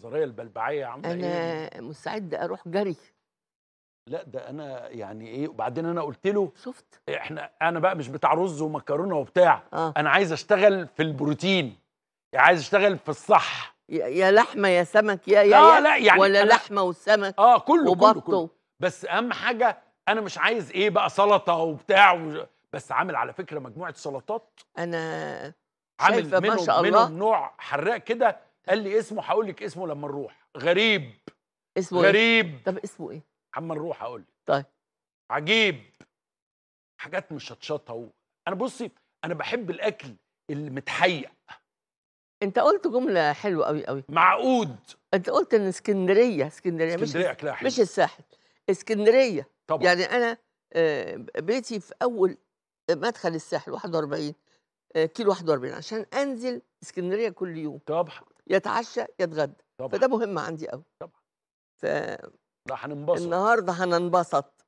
الحضاريه البلبعيه عامله ايه انا مستعد اروح جري لا ده انا يعني ايه وبعدين انا قلت له شفت احنا انا بقى مش بتاع رز ومكرونه وبتاع آه. انا عايز اشتغل في البروتين يعني عايز اشتغل في الصح يا لحمه يا سمك يا يا, آه يا لا يعني ولا لحمه والسمك اه كله وبطه كله, كله بس اهم حاجه انا مش عايز ايه بقى سلطه وبتاع و... بس عامل على فكره مجموعه سلطات انا عامل منهم ما شاء الله. منهم نوع حراق كده قال لي اسمه هقول لك اسمه لما نروح غريب اسمه ايه؟ غريب إيه؟ طب اسمه ايه اما نروح هقول لك طيب عجيب حاجات مشطشطه و... انا بصي انا بحب الاكل المتحيق انت قلت جمله حلوه قوي قوي معقود انت قلت ان اسكندريه اسكندريه مش اسكندريه حلو. مش الساحل اسكندريه طبعا يعني انا آه، بيتي في اول مدخل الساحل 41 آه، كيلو 41 عشان انزل اسكندريه كل يوم طبعا يتعشى يتغدى فده مهم عندي قوي طبعا ف ده هننبسط النهارده هننبسط